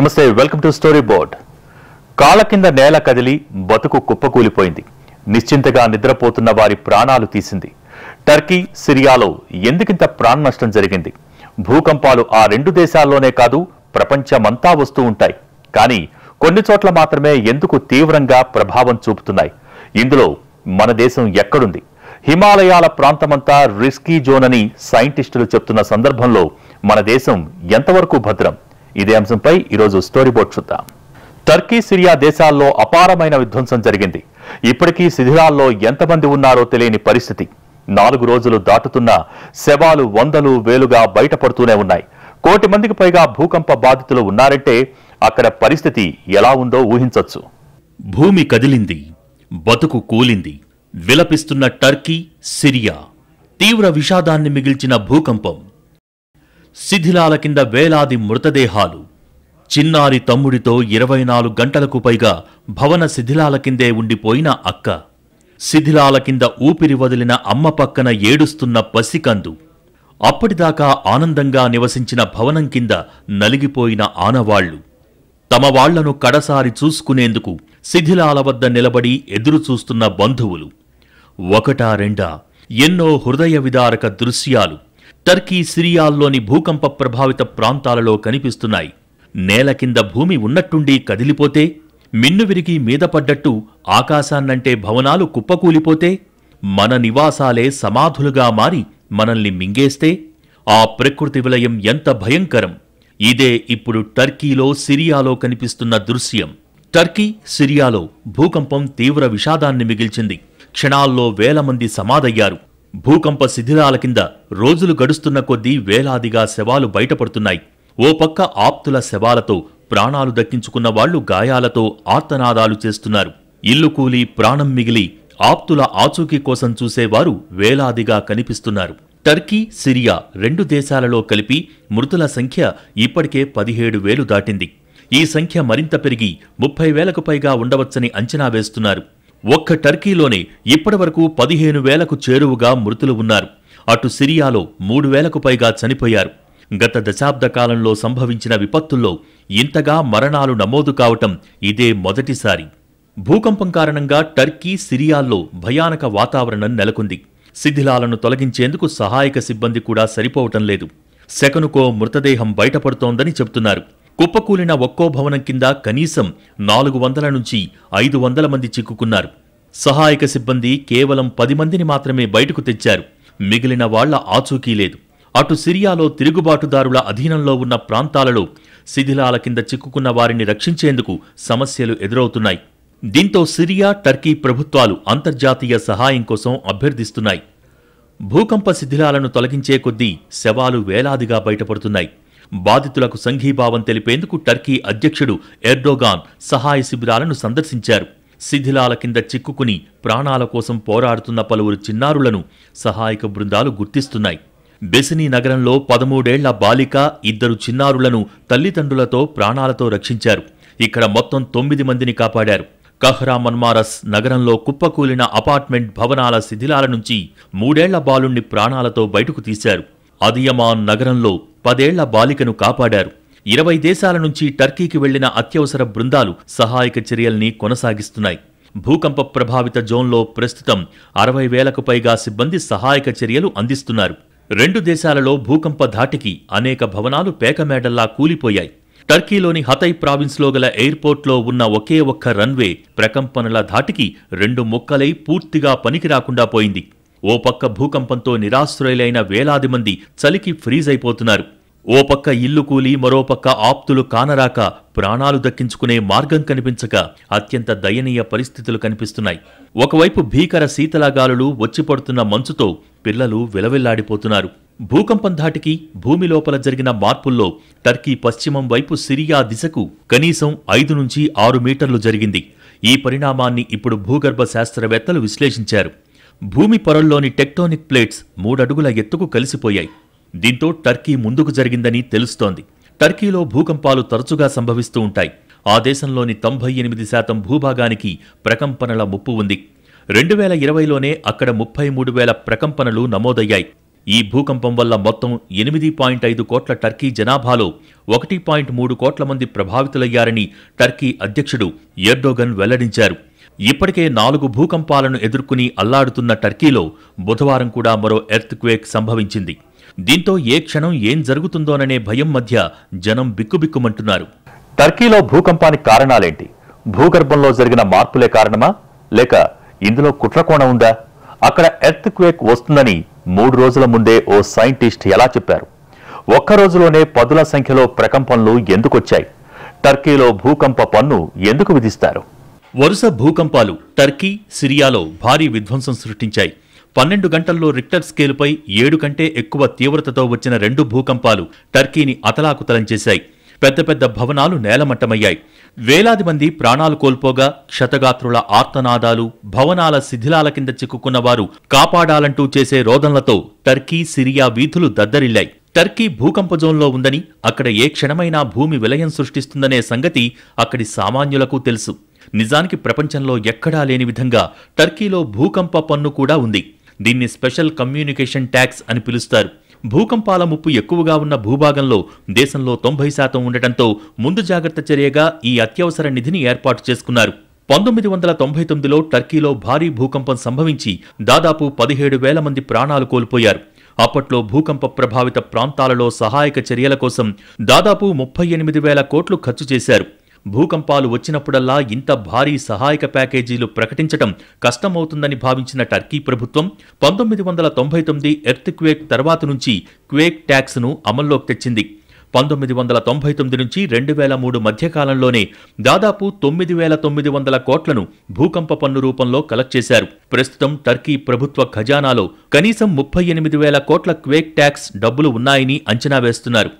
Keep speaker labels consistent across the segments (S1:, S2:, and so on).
S1: నమస్తే welcome to story board కాళ్ళ కింద నేల కదిలి బతుకు కుప్పకూలిపోయింది నిశ్చింతగా నిద్రపోతున్న వారి ప్రాణాలు తీసింది టర్కీ సిరియాలో ఎందుకింత ప్రాణ నష్టం జరిగింది భూకంపాలు ఆ రెండు దేశాల్లోనే కాదు ప్రపంచమంతా వస్తూ ఉంటాయి కానీ కొన్ని చోట్ల మాత్రమే ఎందుకు తీవ్రంగా ప్రభావం చూపుతున్నాయి ఇందులో మన దేశం ఎక్కడుంది హిమాలయాల ప్రాంతమంతా రిస్కీ జోన్ అని సైంటిస్టులు చెప్తున్న సందర్భంలో మన దేశం ఎంతవరకు భద్రం ఇదే అంశంపై ఈరోజు స్టోరీ బోర్డ్ చూద్దాం టర్కీ సిరియా దేశాల్లో అపారమైన విధ్వంసం జరిగింది ఇప్పటికీ శిథిరాల్లో ఎంతమంది ఉన్నారో తెలియని పరిస్థితి నాలుగు రోజులు దాటుతున్న శవాలు వందలు వేలుగా బయటపడుతూనే ఉన్నాయి కోటి మందికి పైగా భూకంప బాధితులు ఉన్నారంటే అక్కడ పరిస్థితి ఎలా ఉందో ఊహించొచ్చు భూమి కదిలింది బతుకు కూలింది విలపిస్తున్న టర్కీ సిరియా తీవ్ర విషాదాన్ని మిగిల్చిన భూకంపం శిథిలాల కింద వేలాది మృతదేహాలు చిన్నారి తమ్ముడితో ఇరవై నాలుగు గంటలకు పైగా భవన శిథిలాల కిందే ఉండిపోయిన అక్క శిథిలాల కింద ఊపిరి వదిలిన అమ్మ పక్కన ఏడుస్తున్న పసికందు అప్పటిదాకా ఆనందంగా నివసించిన భవనం కింద నలిగిపోయిన ఆనవాళ్లు తమ వాళ్లను కడసారి చూసుకునేందుకు శిథిలాల వద్ద నిలబడి ఎదురుచూస్తున్న బంధువులు ఒకటా రెండా ఎన్నో హృదయ విదారక దృశ్యాలు టర్కీ సిరియాల్లోని భూకంప ప్రభావిత ప్రాంతాలలో కనిపిస్తున్నాయి నేల కింద భూమి ఉన్నట్టుండి కదిలిపోతే మిన్నువిరిగి మీద పడ్డట్టు ఆకాశాన్నంటే భవనాలు కుప్పకూలిపోతే మన నివాసాలే సమాధులుగా మారి మనల్ని మింగేస్తే ఆ ప్రకృతి విలయం ఎంత భయంకరం ఇదే ఇప్పుడు టర్కీలో సిరియాలో కనిపిస్తున్న దృశ్యం టర్కీ సిరియాలో భూకంపం తీవ్ర విషాదాన్ని మిగిల్చింది క్షణాల్లో వేల మంది సమాధయ్యారు భూకంప శిథిలాల కింద రోజులు గడుస్తున్న కొద్దీ వేలాదిగా శవాలు బయటపడుతున్నాయి ఓ పక్క ఆప్తుల శవాలతో ప్రాణాలు దక్కించుకున్న వాళ్లు గాయాలతో ఆర్తనాదాలు చేస్తున్నారు ఇల్లు కూలి ప్రాణం మిగిలి ఆప్తుల ఆచూకీ కోసం చూసేవారు వేలాదిగా కనిపిస్తున్నారు టర్కీ సిరియా రెండు దేశాలలో కలిపి మృతుల సంఖ్య ఇప్పటికే పదిహేడు వేలు దాటింది ఈ సంఖ్య మరింత పెరిగి ముప్పై వేలకు పైగా ఉండవచ్చని అంచనా వేస్తున్నారు ఒక్క టర్కీలోనే ఇప్పటివరకు పదిహేను వేలకు చేరువుగా మృతులు ఉన్నారు అటు సిరియాలో మూడు వేలకు పైగా చనిపోయారు గత దశాబ్ద కాలంలో సంభవించిన విపత్తుల్లో ఇంతగా మరణాలు నమోదు కావటం ఇదే మొదటిసారి భూకంపం కారణంగా టర్కీ సిరియాల్లో భయానక వాతావరణం నెలకొంది శిథిలాలను తొలగించేందుకు సహాయక సిబ్బంది కూడా సరిపోవటం లేదు సెకనుకో మృతదేహం బయటపడుతోందని చెబుతున్నారు కుప్పకూలిన ఒక్కో భవనం కింద కనీసం నాలుగు వందల నుంచి ఐదు వందల మంది చిక్కుకున్నారు సహాయక సిబ్బంది కేవలం పది మందిని మాత్రమే బయటకు తెచ్చారు మిగిలిన వాళ్ల ఆచూకీ లేదు అటు సిరియాలో తిరుగుబాటుదారుల అధీనంలో ఉన్న ప్రాంతాలలో శిథిలాల కింద చిక్కుకున్న వారిని రక్షించేందుకు సమస్యలు ఎదురవుతున్నాయి దీంతో సిరియా టర్కీ ప్రభుత్వాలు అంతర్జాతీయ సహాయం కోసం అభ్యర్థిస్తున్నాయి భూకంప శిథిలాలను తొలగించే కొద్దీ శవాలు వేలాదిగా బయటపడుతున్నాయి బాధితులకు సంఘీభావం తెలిపేందుకు టర్కీ అధ్యక్షుడు ఎర్డోగాన్ సహాయ శిబిరాలను సందర్శించారు శిథిలాల కింద చిక్కుకుని ప్రాణాల కోసం పోరాడుతున్న పలువురు చిన్నారులను సహాయక బృందాలు గుర్తిస్తున్నాయి బెసినీ నగరంలో పదమూడేళ్ల బాలిక ఇద్దరు చిన్నారులను తల్లిదండ్రులతో ప్రాణాలతో రక్షించారు ఇక్కడ మొత్తం తొమ్మిది మందిని కాపాడారు కహ్రా మన్మారస్ నగరంలో కుప్పకూలిన అపార్ట్మెంట్ భవనాల శిథిలాల నుంచి మూడేళ్ల బాలుణ్ణి ప్రాణాలతో బయటకు తీశారు అదియమాన్ నగరంలో పదేళ్ల బాలికను కాపాడారు ఇరవై దేశాల నుంచి టర్కీకి వెళ్లిన అత్యవసర బృందాలు సహాయక చర్యల్ని కొనసాగిస్తున్నాయి భూకంప ప్రభావిత జోన్లో ప్రస్తుతం అరవై వేలకు పైగా సిబ్బంది సహాయక చర్యలు అందిస్తున్నారు రెండు దేశాలలో భూకంప ధాటికి అనేక భవనాలు పేకమేడల్లా కూలిపోయాయి టర్కీలోని హతై ప్రావిన్స్లో గల ఎయిర్పోర్ట్లో ఉన్న ఒకే ఒక్క రన్వే ప్రకంపనల ధాటికి రెండు మొక్కలై పూర్తిగా పనికిరాకుండా పోయింది ఓ పక్క భూకంపంతో నిరాశ్రయులైన వేలాది మంది చలికి ఫ్రీజ్ అయిపోతున్నారు ఓ పక్క ఇల్లు కూలి మరోపక్క ఆప్తులు కానరాక ప్రాణాలు దక్కించుకునే మార్గం కనిపించక అత్యంత దయనీయ పరిస్థితులు కనిపిస్తున్నాయి ఒకవైపు భీకర శీతలగాలులు వచ్చిపడుతున్న మంచుతో పిల్లలు విలవిల్లాడిపోతున్నారు భూకంపం ధాటికి భూమి లోపల జరిగిన మార్పుల్లో టర్కీ పశ్చిమం వైపు సిరియా దిశకు కనీసం ఐదు నుంచి ఆరు మీటర్లు జరిగింది ఈ పరిణామాన్ని ఇప్పుడు భూగర్భ శాస్త్రవేత్తలు విశ్లేషించారు భూమి పొరల్లోని టెక్టోనిక్ ప్లేట్స్ మూడడుగుల ఎత్తుకు కలిసిపోయాయి దీంతో టర్కీ ముందుకు జరిగిందని తెలుస్తోంది టర్కీలో భూకంపాలు తరచుగా సంభవిస్తూ ఉంటాయి ఆ దేశంలోని తొంభై ఎనిమిది శాతం భూభాగానికి ప్రకంపనల ముప్పు ఉంది రెండు వేల ఇరవైలోనే అక్కడ ముప్పై మూడు వేల ప్రకంపనలు నమోదయ్యాయి ఈ భూకంపం వల్ల మొత్తం ఎనిమిది పాయింట్ ఐదు కోట్ల టర్కీ జనాభాలో ఒకటి పాయింట్ మూడు కోట్ల మంది ప్రభావితులయ్యారని టర్కీ అధ్యక్షుడు ఎర్డోగన్ వెల్లడించారు ఇప్పటికే నాలుగు భూకంపాలను ఎదుర్కొని అల్లాడుతున్న టర్కీలో బుధవారం కూడా మరో ఎర్త్ క్వేక్ సంభవించింది దీంతో ఏ క్షణం ఏం జరుగుతుందోననే భయం మధ్య జనం బిక్కుబిక్కుమంటున్నారు టర్కీలో భూకంపానికి కారణాలేంటి భూగర్భంలో జరిగిన మార్పులే కారణమా లేక ఇందులో కుట్రకోణం ఉందా అక్కడ ఎర్త్ క్వేక్ వస్తుందని మూడు రోజుల ముందే ఓ సైంటిస్ట్ ఎలా చెప్పారు ఒక్క రోజులోనే పదుల సంఖ్యలో ప్రకంపనలు ఎందుకొచ్చాయి టర్కీలో భూకంప పన్ను ఎందుకు విధిస్తారు వరుస భూకంపాలు టర్కీ సిరియాలో భారీ విధ్వంసం సృష్టించాయి పన్నెండు గంటల్లో రిక్టర్ స్కేలుపై ఏడు కంటే ఎక్కువ తీవ్రతతో వచ్చిన రెండు భూకంపాలు టర్కీని అతలాకుతలం చేశాయి పెద్ద పెద్ద భవనాలు నేలమట్టమయ్యాయి వేలాది మంది ప్రాణాలు కోల్పోగా క్షతగాత్రుల ఆర్తనాదాలు భవనాల శిథిలాల కింద చిక్కుకున్న వారు కాపాడాలంటూ చేసే రోదనలతో టర్కీ సిరియా వీధులు దద్దరిల్లాయి టర్కీ భూకంప జోన్లో ఉందని అక్కడ ఏ క్షణమైనా భూమి విలయం సృష్టిస్తుందనే సంగతి అక్కడి సామాన్యులకు తెలుసు నిజానికి ప్రపంచంలో ఎక్కడా లేని విధంగా టర్కీలో భూకంప పన్ను కూడా ఉంది దీన్ని స్పెషల్ కమ్యూనికేషన్ ట్యాక్స్ అని పిలుస్తారు భూకంపాల ముప్పు ఎక్కువగా ఉన్న భూభాగంలో దేశంలో తొంభై శాతం ఉండటంతో ముందు జాగ్రత్త చర్యగా ఈ అత్యవసర నిధిని ఏర్పాటు చేసుకున్నారు పంతొమ్మిది వందల తొంభై తొమ్మిదిలో టర్కీలో భారీ భూకంపం సంభవించి దాదాపు పదిహేడు వేల మంది ప్రాణాలు కోల్పోయారు అప్పట్లో భూకంప ప్రభావిత ప్రాంతాలలో సహాయక చర్యల కోసం దాదాపు ముప్పై ఎనిమిది వేల కోట్లు ఖర్చు చేశారు భూకంపాలు వచ్చినప్పుడల్లా ఇంత భారీ సహాయక ప్యాకేజీలు ప్రకటించడం కష్టమవుతుందని భావించిన టర్కీ ప్రభుత్వం పంతొమ్మిది వందల తొంభై తొమ్మిది ఎర్త్ క్వేక్ తర్వాత నుంచి క్వేక్ ట్యాక్స్ను అమల్లోకి తెచ్చింది పంతొమ్మిది వందల తొంభై తొమ్మిది నుంచి రెండు వేల మూడు మధ్యకాలంలోనే దాదాపు తొమ్మిది వేల తొమ్మిది వందల కోట్లను భూకంప పన్ను రూపంలో కలెక్ట్ చేశారు ప్రస్తుతం టర్కీ ప్రభుత్వ ఖజానాలో కనీసం ముప్పై ఎనిమిది వేల కోట్ల క్వేక్ ట్యాక్స్ డబ్బులు ఉన్నాయని అంచనా వేస్తున్నారు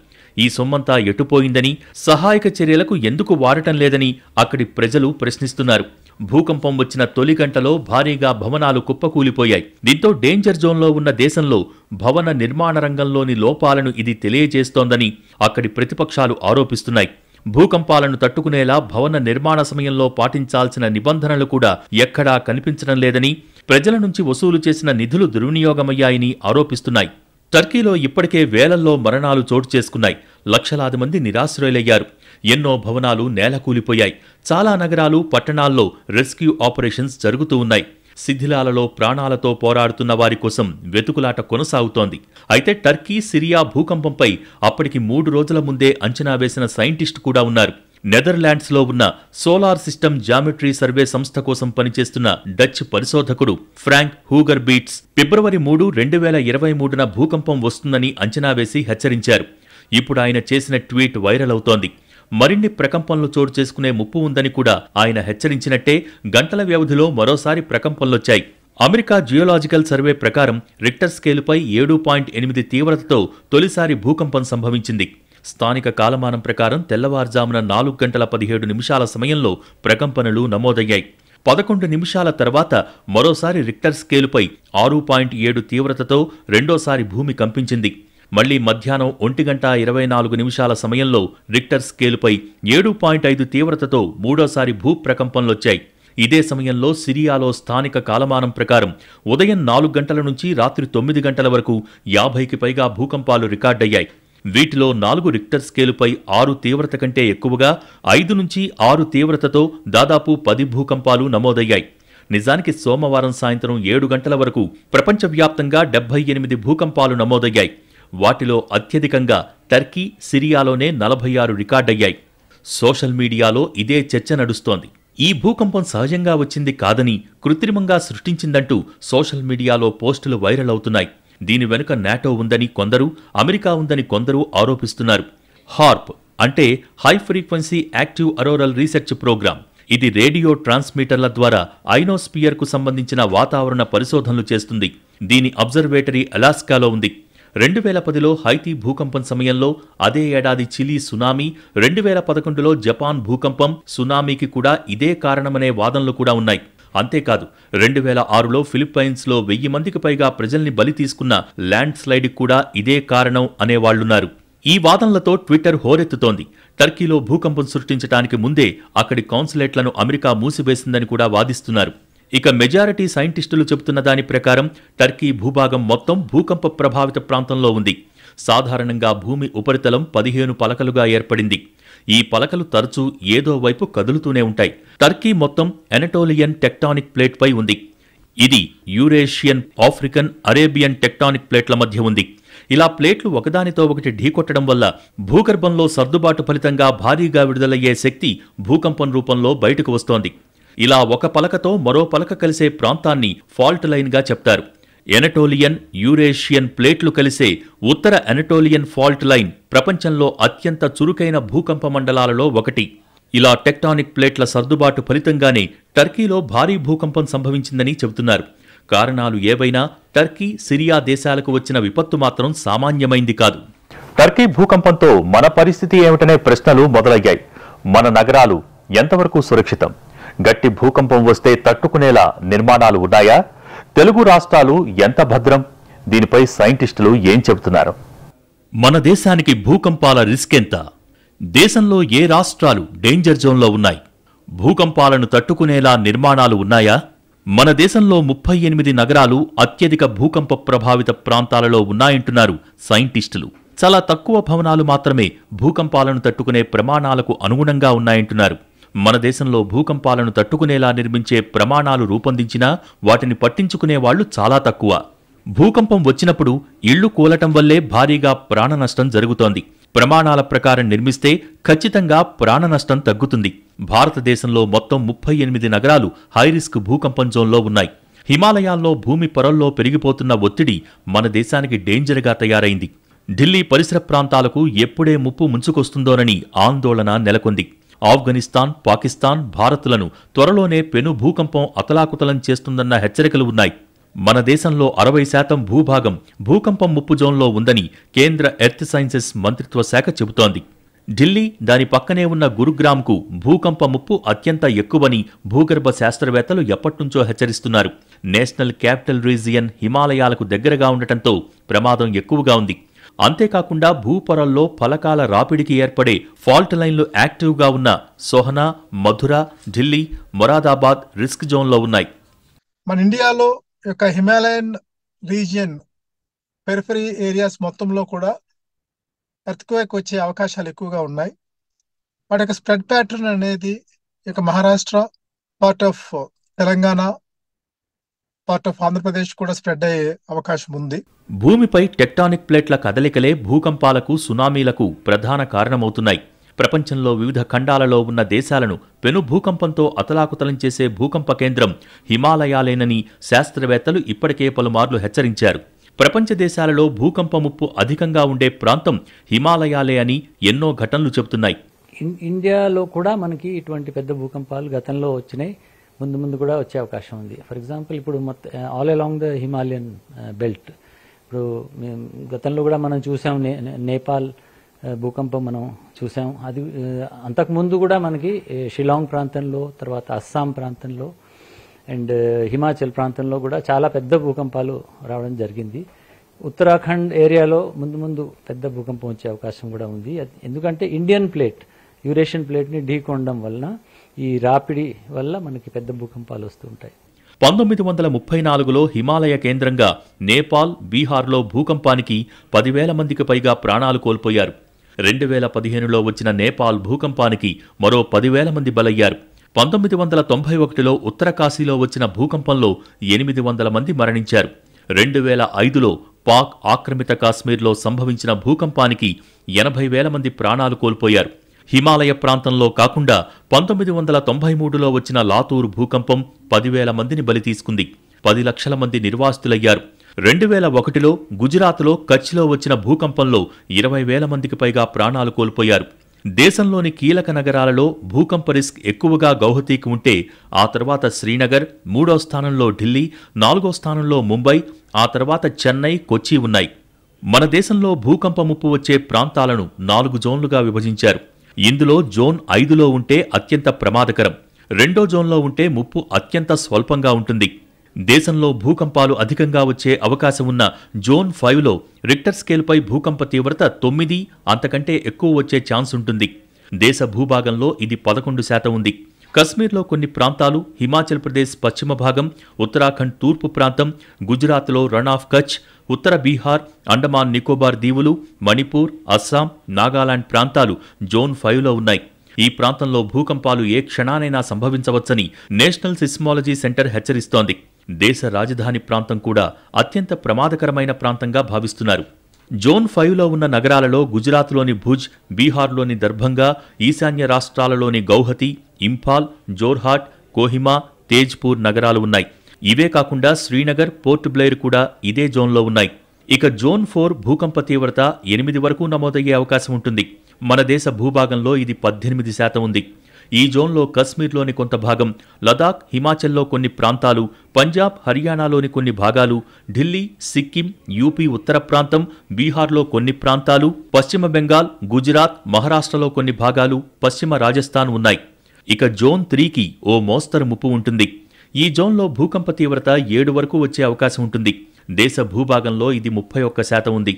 S1: ఈ సొమ్మంతా ఎటుపోయిందని సహాయక చర్యలకు ఎందుకు వాడటం లేదని అక్కడి ప్రజలు ప్రశ్నిస్తున్నారు భూకంపం వచ్చిన తొలి గంటలో భారీగా భవనాలు కుప్పకూలిపోయాయి దీంతో డేంజర్ జోన్లో ఉన్న దేశంలో భవన నిర్మాణ రంగంలోని లోపాలను ఇది తెలియజేస్తోందని అక్కడి ప్రతిపక్షాలు ఆరోపిస్తున్నాయి భూకంపాలను తట్టుకునేలా భవన నిర్మాణ సమయంలో పాటించాల్సిన నిబంధనలు కూడా ఎక్కడా కనిపించడం లేదని ప్రజల నుంచి వసూలు చేసిన నిధులు దుర్వినియోగమయ్యాయని ఆరోపిస్తున్నాయి టర్కీలో ఇప్పటికే వేలల్లో మరణాలు చోటు చేసుకున్నాయి లక్షలాది మంది నిరాశ్రయులయ్యారు ఎన్నో భవనాలు నేలకూలిపోయాయి చాలా నగరాలు పట్టణాల్లో రెస్క్యూ ఆపరేషన్స్ జరుగుతూ ఉన్నాయి శిథిలాలలో ప్రాణాలతో పోరాడుతున్న వారి కోసం వెతుకులాట కొనసాగుతోంది అయితే టర్కీ సిరియా భూకంపంపై అప్పటికి మూడు రోజుల ముందే అంచనా వేసిన సైంటిస్ట్ కూడా ఉన్నారు నెదర్లాండ్స్లో ఉన్న సోలార్ సిస్టమ్ జామెట్రీ సర్వే సంస్థ కోసం పనిచేస్తున్న డచ్ పరిశోధకుడు ఫ్రాంక్ హూగర్ బీట్స్ ఫిబ్రవరి మూడు రెండు వేల ఇరవై మూడున భూకంపం వస్తుందని అంచనా వేసి హెచ్చరించారు ఇప్పుడు ఆయన చేసిన ట్వీట్ వైరల్ అవుతోంది మరిన్ని ప్రకంపనలు చోటు చేసుకునే ముప్పు ఉందని కూడా ఆయన హెచ్చరించినట్టే గంటల వ్యవధిలో మరోసారి ప్రకంపనలొచ్చాయి అమెరికా జియోలాజికల్ సర్వే ప్రకారం రిక్టర్ స్కేలుపై ఏడు పాయింట్ ఎనిమిది తీవ్రతతో తొలిసారి భూకంపం సంభవించింది స్థానిక కాలమానం ప్రకారం తెల్లవారుజామున నాలుగు గంటల పదిహేడు నిమిషాల సమయంలో ప్రకంపనలు నమోదయ్యాయి పదకొండు నిమిషాల తర్వాత మరోసారి రిక్టర్ స్కేలుపై ఆరు పాయింట్ ఏడు తీవ్రతతో రెండోసారి భూమి కంపించింది మళ్లీ మధ్యాహ్నం ఒంటి గంట ఇరవై నాలుగు నిమిషాల సమయంలో రిక్టర్ స్కేలుపై ఏడు పాయింట్ ఐదు తీవ్రతతో మూడోసారి భూ ప్రకంపనలొచ్చాయి ఇదే సమయంలో సిరియాలో స్థానిక కాలమానం ప్రకారం ఉదయం నాలుగు గంటల నుంచి రాత్రి తొమ్మిది గంటల వరకు యాభైకి పైగా భూకంపాలు రికార్డయ్యాయి వీటిలో నాలుగు రిక్టర్ స్కేలుపై ఆరు తీవ్రత కంటే ఎక్కువగా ఐదు నుంచి ఆరు తీవ్రతతో దాదాపు పది భూకంపాలు నమోదయ్యాయి నిజానికి సోమవారం సాయంత్రం ఏడు గంటల వరకు ప్రపంచవ్యాప్తంగా డెబ్బై ఎనిమిది భూకంపాలు నమోదయ్యాయి వాటిలో అత్యధికంగా టర్కీ సిరియాలోనే నలభై ఆరు రికార్డయ్యాయి సోషల్ మీడియాలో ఇదే చర్చ నడుస్తోంది ఈ భూకంపం సహజంగా వచ్చింది కాదని కృత్రిమంగా సృష్టించిందంటూ సోషల్ మీడియాలో పోస్టులు వైరల్ అవుతున్నాయి దీని వెనుక నాటో ఉందని కొందరు అమెరికా ఉందని కొందరు ఆరోపిస్తున్నారు హార్ప్ అంటే high frequency active auroral research program ఇది రేడియో ట్రాన్స్మిటర్ల ద్వారా ఐనోస్పియర్కు సంబంధించిన వాతావరణ పరిశోధనలు చేస్తుంది దీని అబ్జర్వేటరీ అలాస్కాలో ఉంది రెండు వేల పదిలో హైతీ భూకంపం సమయంలో అదే ఏడాది చిలీ సునామీ రెండు వేల పదకొండులో జపాన్ భూకంపం సునామీకి కూడా ఇదే కారణమనే వాదనలు కూడా ఉన్నాయి అంతేకాదు రెండు వేల ఆరులో ఫిలిప్పైన్స్లో వెయ్యి మందికి పైగా ప్రజల్ని బలి తీసుకున్న ల్యాండ్ స్లైడ్కి కూడా ఇదే కారణం అనేవాళ్లున్నారు ఈ వాదనలతో ట్విట్టర్ హోరెత్తుతోంది టర్కీలో భూకంపం సృష్టించడానికి ముందే అక్కడి కాన్సులేట్లను అమెరికా మూసివేసిందని కూడా వాదిస్తున్నారు ఇక మెజారిటీ సైంటిస్టులు చెబుతున్న దాని ప్రకారం టర్కీ భూభాగం మొత్తం భూకంప ప్రభావిత ప్రాంతంలో ఉంది సాధారణంగా భూమి ఉపరితలం పదిహేను పలకలుగా ఏర్పడింది ఈ పలకలు తరచూ ఏదో వైపు కదులుతూనే ఉంటాయి టర్కీ మొత్తం ఎనటోలియన్ టెక్టానిక్ ప్లేట్పై ఉంది ఇది యూరేషియన్ ఆఫ్రికన్ అరేబియన్ టెక్టానిక్ ప్లేట్ల మధ్య ఉంది ఇలా ప్లేట్లు ఒకదానితో ఒకటి ఢీకొట్టడం వల్ల భూగర్భంలో సర్దుబాటు ఫలితంగా భారీగా విడుదలయ్యే శక్తి భూకంపం రూపంలో బయటకు వస్తోంది ఇలా ఒక పలకతో మరో పలక కలిసే ప్రాంతాన్ని ఫాల్ట్ లైన్గా చెప్తారు ఎనటోలియన్ యూరేషియన్ ప్లేట్లు కలిసే ఉత్తర ఎనటోలియన్ ఫాల్ట్ లైన్ ప్రపంచంలో అత్యంత చురుకైన భూకంప మండలాలలో ఒకటి ఇలా టెక్టానిక్ ప్లేట్ల సర్దుబాటు ఫలితంగానే టర్కీలో భారీ భూకంపం సంభవించిందని చెబుతున్నారు కారణాలు ఏవైనా టర్కీ సిరియా దేశాలకు వచ్చిన విపత్తు మాత్రం సామాన్యమైంది కాదు టర్కీ భూకంపంతో మన పరిస్థితి ఏమిటనే ప్రశ్నలు మొదలయ్యాయి మన నగరాలు ఎంతవరకు సురక్షితం గట్టి భూకంపం వస్తే తట్టుకునేలా నిర్మాణాలు ఉన్నాయా తెలుగు రాష్ట్రాలు ఎంత భద్రం దీనిపై సైంటిస్టులు ఏం చెబుతున్నారు మన దేశానికి భూకంపాల రిస్క్ ఎంత దేశంలో ఏ రాష్ట్రాలు డేంజర్ జోన్లో ఉన్నాయి భూకంపాలను తట్టుకునేలా నిర్మాణాలు ఉన్నాయా మన దేశంలో ముప్పై ఎనిమిది నగరాలు అత్యధిక భూకంప ప్రభావిత ప్రాంతాలలో ఉన్నాయంటున్నారు సైంటిస్టులు చాలా తక్కువ భవనాలు మాత్రమే భూకంపాలను తట్టుకునే ప్రమాణాలకు అనుగుణంగా ఉన్నాయంటున్నారు మన దేశంలో భూకంపాలను తట్టుకునేలా నిర్మించే ప్రమాణాలు రూపొందించినా వాటిని పట్టించుకునే వాళ్ళు చాలా తక్కువ భూకంపం వచ్చినప్పుడు ఇళ్లు కూలటం వల్లే భారీగా ప్రాణనష్టం జరుగుతోంది ప్రమాణాల ప్రకారం నిర్మిస్తే ఖచ్చితంగా ప్రాణనష్టం తగ్గుతుంది భారతదేశంలో మొత్తం ముప్పై ఎనిమిది నగరాలు హైరిస్క్ భూకంపం జోన్లో ఉన్నాయి హిమాలయాల్లో భూమి పొరల్లో పెరిగిపోతున్న ఒత్తిడి మన దేశానికి డేంజర్గా తయారైంది ఢిల్లీ పరిసర ప్రాంతాలకు ఎప్పుడే ముప్పు ముంచుకొస్తుందోనని ఆందోళన నెలకొంది ఆఫ్ఘనిస్తాన్ పాకిస్తాన్ భారత్లను త్వరలోనే పెను భూకంపం అతలాకుతలం చేస్తుందన్న హెచ్చరికలు ఉన్నాయి మన దేశంలో అరవై శాతం భూభాగం భూకంపం ముప్పు జోన్లో ఉందని కేంద్ర ఎర్త్ సైన్సెస్ మంత్రిత్వ శాఖ చెబుతోంది ఢిల్లీ దాని పక్కనే ఉన్న గురుగ్రామ్కు భూకంప ముప్పు అత్యంత ఎక్కువని భూగర్భ శాస్త్రవేత్తలు ఎప్పట్నుంచో హెచ్చరిస్తున్నారు నేషనల్ క్యాపిటల్ రీజియన్ హిమాలయాలకు దగ్గరగా ఉండటంతో ప్రమాదం ఎక్కువగా ఉంది అంతేకాకుండా భూపొరల్లో ఫలకాల రాపిడికి ఏర్పడే ఫాల్ట్ లైన్లు యాక్టివ్గా ఉన్న సోహనా మధుర ఢిల్లీ మొరాదాబాద్ రిస్క్ జోన్లో ఉన్నాయి
S2: మన ఇండియాలో యొక్క హిమాలయన్ రీజియన్ పెరిఫరీ ఏరియాస్ మొత్తంలో కూడా ఎర్త్క్వేక్ వచ్చే అవకాశాలు ఎక్కువగా ఉన్నాయి వాటి యొక్క స్ప్రెడ్ ప్యాటర్న్ అనేది ఇక Maharashtra part of Telangana part of Andhra Pradesh కూడా స్ప్రెడ్ అయ్యే అవకాశం ఉంది
S1: భూమిపై టెక్టానిక్ ప్లేట్ల కదలికలే భూకంపాలకు సునామీలకు ప్రధాన కారణమవుతున్నాయి ప్రపంచంలో వివిధ ఖండాలలో ఉన్న దేశాలను పెను భూకంపంతో అతలాకుతలం చేసే భూకంప కేంద్రం హిమాలయాలేనని శాస్త్రవేత్తలు ఇప్పటికే పలుమార్లు హెచ్చరించారు ప్రపంచ దేశాలలో భూకంప ముప్పు అధికంగా ఉండే ప్రాంతం హిమాలయాలే అని ఎన్నో ఘటనలు చెబుతున్నాయి
S2: ఇండియాలో కూడా మనకి ఇటువంటి పెద్ద భూకంపాలు గతంలో వచ్చినాయి ముందు ముందు కూడా వచ్చే అవకాశం ఉంది ఫర్ ఎగ్జాంపుల్ ఇప్పుడు మొత్తం all along the Himalayan belt ఇప్పుడు గతంలో కూడా మనం చూసాం నేపాల్ uh, భూకంపం మనం చూసాం అది uh, అంతకుముందు కూడా మనకి uh, షిలాంగ్ ప్రాంతంలో తర్వాత అస్సాం ప్రాంతంలో అండ్ హిమాచల్ ప్రాంతంలో కూడా చాలా పెద్ద భూకంపాలు రావడం జరిగింది ఉత్తరాఖండ్ ఏరియాలో ముందు ముందు పెద్ద భూకంపం వచ్చే అవకాశం కూడా ఉంది ఎందుకంటే ఇండియన్ ప్లేట్ యూరేషియన్ ప్లేట్ని ఢీకొనడం వలన ఈ రాపిడి వల్ల మనకి పెద్ద భూకంపాలు వస్తూ ఉంటాయి
S1: పంతొమ్మిది వందల ముప్పై నాలుగులో హిమాలయ కేంద్రంగా నేపాల్ బీహార్లో భూకంపానికి పదివేల మందికి పైగా ప్రాణాలు కోల్పోయారు రెండు వేల పదిహేనులో వచ్చిన నేపాల్ భూకంపానికి మరో పదివేల మంది బలయ్యారు పంతొమ్మిది వందల తొంభై ఒకటిలో ఉత్తరకాశీలో వచ్చిన భూకంపంలో ఎనిమిది వందల మంది మరణించారు రెండు వేల ఐదులో పాక్ ఆక్రమిత కాశ్మీర్లో సంభవించిన భూకంపానికి ఎనభై వేల మంది ప్రాణాలు కోల్పోయారు హిమాలయ ప్రాంతంలో కాకుండా పంతొమ్మిది వందల తొంభై మూడులో వచ్చిన లాతూరు భూకంపం పదివేల మందిని బలి తీసుకుంది పది లక్షల మంది నిర్వాసితులయ్యారు రెండు వేల ఒకటిలో గుజరాత్లో కచ్లో వచ్చిన భూకంపంలో ఇరవై వేల మందికి పైగా ప్రాణాలు కోల్పోయారు దేశంలోని కీలక నగరాలలో భూకంప రిస్క్ ఎక్కువగా గౌహతీకి ఉంటే ఆ తర్వాత శ్రీనగర్ మూడో స్థానంలో ఢిల్లీ నాలుగో స్థానంలో ముంబై ఆ తర్వాత చెన్నై కొచ్చి ఉన్నాయి మన దేశంలో భూకంప ముప్పు వచ్చే ప్రాంతాలను నాలుగు జోన్లుగా విభజించారు ఇందులో జోన్ ఐదులో ఉంటే అత్యంత ప్రమాదకరం రెండో జోన్లో ఉంటే ముప్పు అత్యంత స్వల్పంగా ఉంటుంది దేశంలో భూకంపాలు అధికంగా వచ్చే అవకాశం ఉన్న జోన్ ఫైవ్లో రిక్టర్ స్కేల్పై భూకంప తీవ్రత తొమ్మిది అంతకంటే ఎక్కువ వచ్చే ఛాన్స్ ఉంటుంది దేశ భూభాగంలో ఇది పదకొండు శాతం ఉంది కశ్మీర్లో కొన్ని ప్రాంతాలు హిమాచల్ ప్రదేశ్ పశ్చిమ భాగం ఉత్తరాఖండ్ తూర్పు ప్రాంతం గుజరాత్లో రన్ ఆఫ్ కచ్ ఉత్తర బీహార్ అండమాన్ నికోబార్ దీవులు మణిపూర్ అస్సాం నాగాలాండ్ ప్రాంతాలు జోన్ ఫైవ్లో ఉన్నాయి ఈ ప్రాంతంలో భూకంపాలు ఏ క్షణానైనా సంభవించవచ్చని నేషనల్ సిస్మాలజీ సెంటర్ హెచ్చరిస్తోంది దేశ రాజధాని ప్రాంతం కూడా అత్యంత ప్రమాదకరమైన ప్రాంతంగా భావిస్తున్నారు జోన్ ఫైవ్లో ఉన్న నగరాలలో గుజరాత్లోని భుజ్ బీహార్లోని దర్భంగా ఈశాన్య రాష్ట్రాలలోని గౌహతి ఇంఫాల్ జోర్హాట్ కోహిమా తేజ్పూర్ నగరాలు ఉన్నాయి ఇవే కాకుండా శ్రీనగర్ పోర్ట్ బ్లెయిర్ కూడా ఇదే జోన్లో ఉన్నాయి ఇక జోన్ ఫోర్ భూకంప తీవ్రత ఎనిమిది వరకు నమోదయ్యే అవకాశం ఉంటుంది మన దేశ భూభాగంలో ఇది పద్దెనిమిది శాతం ఉంది ఈ జోన్లో కశ్మీర్లోని కొంత భాగం లదాఖ్ హిమాచల్లో కొన్ని ప్రాంతాలు పంజాబ్ హర్యానాలోని కొన్ని భాగాలు ఢిల్లీ సిక్కిం యూపీ ఉత్తర ప్రాంతం బీహార్లో కొన్ని ప్రాంతాలు పశ్చిమ బెంగాల్ గుజరాత్ మహారాష్ట్రలో కొన్ని భాగాలు పశ్చిమ రాజస్థాన్ ఉన్నాయి ఇక జోన్ త్రీకి ఓ మోస్తరు ముప్పు ఉంటుంది ఈ జోన్లో భూకంప తీవ్రత ఏడు వరకు వచ్చే అవకాశం ఉంటుంది దేశ భూభాగంలో ఇది ముప్పై ఒక్క శాతం ఉంది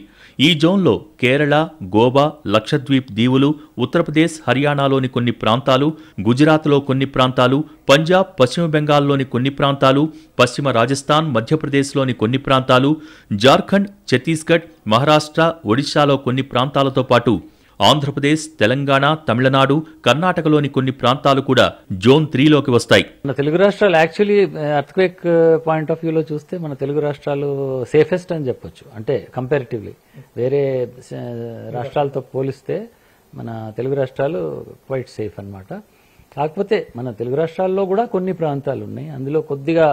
S1: ఈ జోన్లో కేరళ గోవా లక్షద్వీప్ దీవులు ఉత్తరప్రదేశ్ హర్యానాలోని కొన్ని ప్రాంతాలు గుజరాత్లో కొన్ని ప్రాంతాలు పంజాబ్ పశ్చిమ బెంగాల్లోని కొన్ని ప్రాంతాలు పశ్చిమ రాజస్థాన్ మధ్యప్రదేశ్లోని కొన్ని ప్రాంతాలు జార్ఖండ్ ఛత్తీస్గఢ్ మహారాష్ట్ర ఒడిశాలో కొన్ని ప్రాంతాలతో పాటు ఆంధ్రప్రదేశ్ తెలంగాణ తమిళనాడు కర్ణాటకలోని కొన్ని ప్రాంతాలు కూడా జోన్ త్రీలోకి వస్తాయి
S2: మన తెలుగు రాష్ట్రాలు యాక్చువల్లీ అర్త్క్వేక్ పాయింట్ ఆఫ్ వ్యూలో చూస్తే మన తెలుగు రాష్ట్రాలు సేఫెస్ట్ అని చెప్పొచ్చు అంటే కంపారిటివ్లీ వేరే uh, రాష్ట్రాలతో పోలిస్తే మన తెలుగు రాష్ట్రాలు క్వైట్ సేఫ్ అనమాట కాకపోతే మన తెలుగు రాష్ట్రాల్లో కూడా కొన్ని ప్రాంతాలు ఉన్నాయి అందులో కొద్దిగా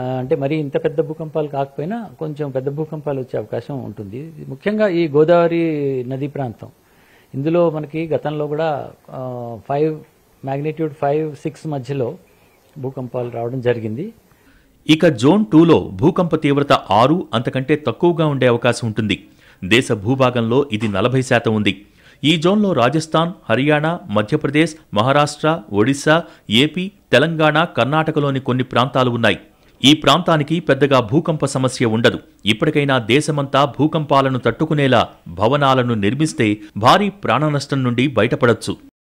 S2: uh, అంటే మరి ఇంత పెద్ద భూకంపాలు కాకపోయినా కొంచెం పెద్ద భూకంపాలు వచ్చే అవకాశం ఉంటుంది ముఖ్యంగా ఈ గోదావరి నదీ ప్రాంతం ఇందులో మనకి గతంలో కూడా ఫైవ్ మ్యాగ్నిట్యూడ్ ఫైవ్ సిక్స్ మధ్యలో భూకంపాలు రావడం జరిగింది
S1: ఇక జోన్ టూలో భూకంప తీవ్రత ఆరు అంతకంటే తక్కువగా ఉండే అవకాశం ఉంటుంది దేశ భూభాగంలో ఇది నలభై శాతం ఉంది ఈ జోన్లో రాజస్థాన్ హర్యానా మధ్యప్రదేశ్ మహారాష్ట్ర ఒడిశా ఏపీ తెలంగాణ కర్ణాటకలోని కొన్ని ప్రాంతాలు ఉన్నాయి ఈ ప్రాంతానికి పెద్దగా భూకంప సమస్య ఉండదు ఇప్పటికైనా దేశమంతా భూకంపాలను తట్టుకునేలా భవనాలను నిర్మిస్తే భారీ ప్రాణనష్టం నుండి బయటపడొచ్చు